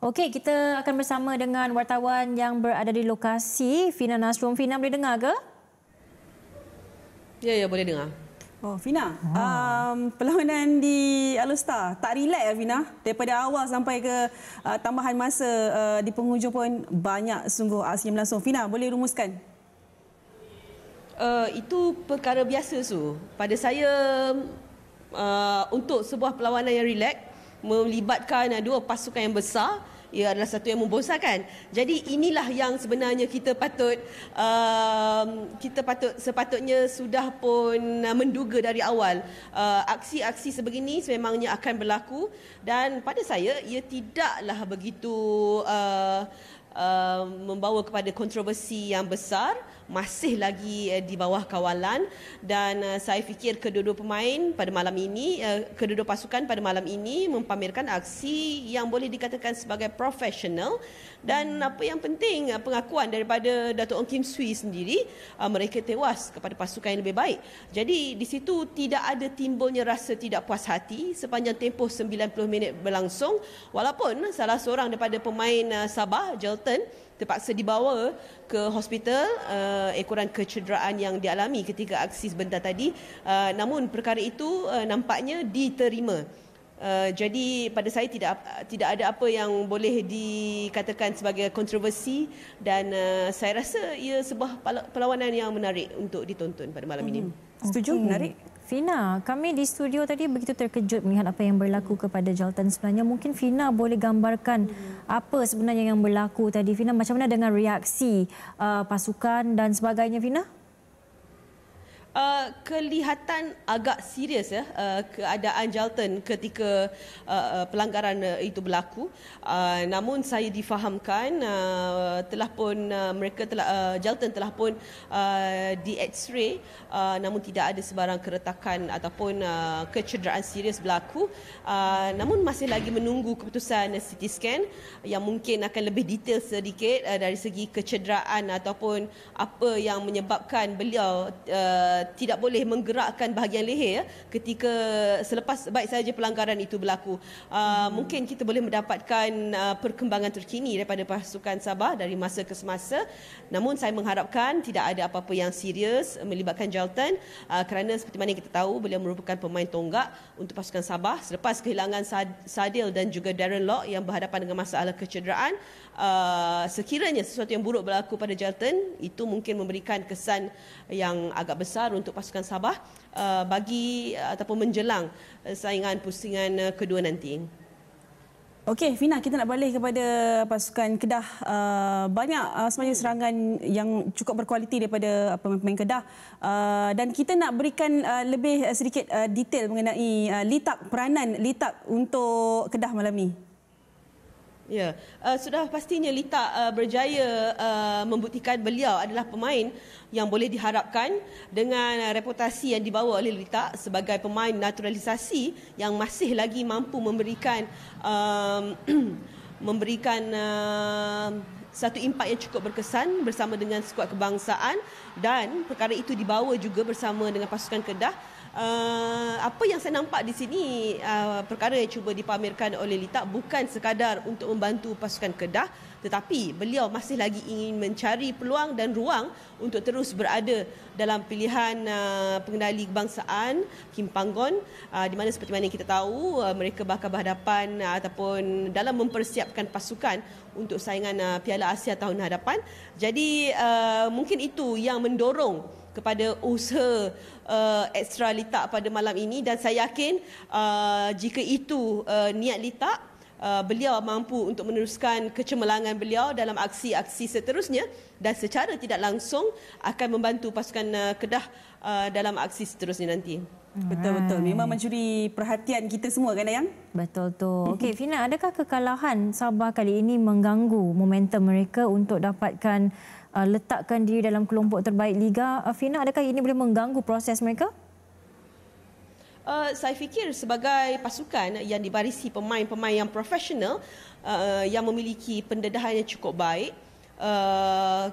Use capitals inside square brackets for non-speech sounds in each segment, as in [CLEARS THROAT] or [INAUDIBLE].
Okey, kita akan bersama dengan wartawan yang berada di lokasi, Fina Nasrum. Fina boleh dengar ke? Ya, ya boleh dengar. Oh, Fina. Ha. Um, perlawanan di Alusta tak relax ya Fina. Daripada awal sampai ke uh, tambahan masa uh, di penghujung pun banyak sungguh aksi yang berlangsung. Fina, boleh rumuskan? Uh, itu perkara biasa tu. Pada saya uh, untuk sebuah perlawanan yang relax, melibatkan dua pasukan yang besar ia adalah satu yang membosankan. Jadi inilah yang sebenarnya kita patut uh, kita patut sepatutnya sudah pun uh, menduga dari awal uh, aksi-aksi sebegini sememangnya akan berlaku dan pada saya ia tidaklah begitu uh, Uh, membawa kepada kontroversi yang besar masih lagi uh, di bawah kawalan dan uh, saya fikir kedua-dua pemain pada malam ini uh, kedua-dua pasukan pada malam ini mempamerkan aksi yang boleh dikatakan sebagai profesional dan apa yang penting uh, pengakuan daripada datuk Ong Kim Swee sendiri uh, mereka tewas kepada pasukan yang lebih baik jadi di situ tidak ada timbulnya rasa tidak puas hati sepanjang tempoh 90 minit berlangsung walaupun salah seorang daripada pemain uh, Sabah Jel Hamilton terpaksa dibawa ke hospital uh, ekoran kecederaan yang dialami ketika aksi sebentar tadi uh, namun perkara itu uh, nampaknya diterima Eh, jadi pada saya tidak tidak ada apa yang boleh dikatakan sebagai kontroversi dan uh, saya rasa ia sebuah perlawanan yang menarik untuk ditonton pada malam hmm. ini. Hmm. Setuju okay. menarik. Fina, kami di studio tadi begitu terkejut melihat apa yang berlaku kepada Jaltan sebenarnya. Mungkin Fina boleh gambarkan apa sebenarnya yang berlaku tadi. Fina, macam mana dengan reaksi uh, pasukan dan sebagainya, Fina? uh, kelihatan agak serius ya uh, keadaan Jalton ketika uh, uh, pelanggaran uh, itu berlaku uh, namun saya difahamkan uh, telah pun uh, mereka telah uh, Jalton telah pun uh, di x-ray uh, namun tidak ada sebarang keretakan ataupun uh, kecederaan serius berlaku uh, namun masih lagi menunggu keputusan CT scan yang mungkin akan lebih detail sedikit uh, dari segi kecederaan ataupun apa yang menyebabkan beliau uh, Eh, tidak boleh menggerakkan bahagian leher ya, ketika selepas baik saja pelanggaran itu berlaku. Uh, hmm. Mungkin kita boleh mendapatkan uh, perkembangan terkini daripada pasukan Sabah dari masa ke semasa. Namun saya mengharapkan tidak ada apa-apa yang serius melibatkan Jalton uh, kerana seperti mana kita tahu beliau merupakan pemain tonggak untuk pasukan Sabah selepas kehilangan Sadil dan juga Darren Lock yang berhadapan dengan masalah kecederaan. Uh, sekiranya sesuatu yang buruk berlaku pada Jalton itu mungkin memberikan kesan yang agak besar besar untuk pasukan Sabah uh, bagi uh, ataupun menjelang uh, saingan pusingan kedua nanti. Okey, Fina, kita nak balik kepada pasukan Kedah. banyak uh, sebenarnya serangan yang cukup berkualiti daripada pemain-pemain Kedah. dan kita nak berikan lebih sedikit detail mengenai litak, peranan litak untuk Kedah malam ini. Ya, uh, sudah pastinya Lita uh, berjaya uh, membuktikan beliau adalah pemain yang boleh diharapkan dengan uh, reputasi yang dibawa oleh Lita sebagai pemain naturalisasi yang masih lagi mampu memberikan uh, [CLEARS THROAT] memberikan uh, satu impak yang cukup berkesan bersama dengan skuad kebangsaan dan perkara itu dibawa juga bersama dengan pasukan Kedah. Uh, apa yang saya nampak di sini uh, perkara yang cuba dipamerkan oleh Lita bukan sekadar untuk membantu pasukan Kedah tetapi beliau masih lagi ingin mencari peluang dan ruang untuk terus berada dalam pilihan uh, pengendali kebangsaan Kim Panggon uh, di mana seperti mana kita tahu uh, mereka bakal berhadapan uh, ataupun dalam mempersiapkan pasukan untuk saingan uh, Piala Piala Asia tahun hadapan. Jadi uh, mungkin itu yang mendorong kepada usaha uh, ekstra litak pada malam ini dan saya yakin uh, jika itu uh, niat litak Uh, beliau mampu untuk meneruskan kecemerlangan beliau dalam aksi-aksi seterusnya dan secara tidak langsung akan membantu pasukan uh, Kedah uh, dalam aksi seterusnya nanti. Betul-betul. Memang mencuri perhatian kita semua kan, Ayang? Betul tu. Okey, Fina, adakah kekalahan Sabah kali ini mengganggu momentum mereka untuk dapatkan letakkan diri dalam kelompok terbaik Liga? Fina, adakah ini boleh mengganggu proses mereka? uh, saya fikir sebagai pasukan yang dibarisi pemain-pemain yang profesional uh, yang memiliki pendedahan yang cukup baik uh,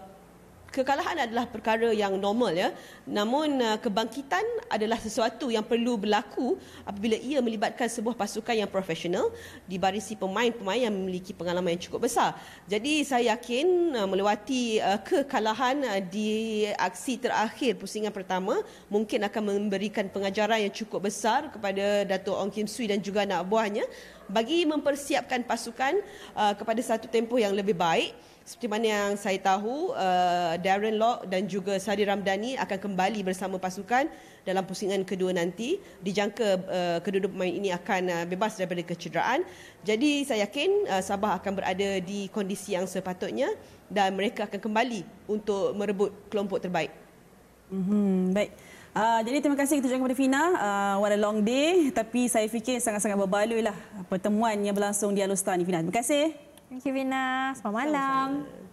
kekalahan adalah perkara yang normal ya namun uh, kebangkitan adalah sesuatu yang perlu berlaku apabila ia melibatkan sebuah pasukan yang profesional dibarisi pemain-pemain yang memiliki pengalaman yang cukup besar jadi saya yakin uh, melewati uh, kekalahan di aksi terakhir pusingan pertama mungkin akan memberikan pengajaran yang cukup besar kepada Dato Ong Kim Sui dan juga anak buahnya bagi mempersiapkan pasukan kepada satu tempoh yang lebih baik seperti mana yang saya tahu, uh, Darren Lock dan juga Sari Ramdhani akan kembali bersama pasukan dalam pusingan kedua nanti. Dijangka uh, kedua-dua pemain ini akan uh, bebas daripada kecederaan. Jadi saya yakin uh, Sabah akan berada di kondisi yang sepatutnya dan mereka akan kembali untuk merebut kelompok terbaik. Mm-hmm. Baik. Uh, jadi terima kasih kita jumpa kepada Fina. Uh, ah, what a long day. Tapi saya fikir sangat-sangat berbaloi lah pertemuan yang berlangsung di Alustan ni Fina. Terima kasih. Thank you Vina. Selamat malam. Selamat malam.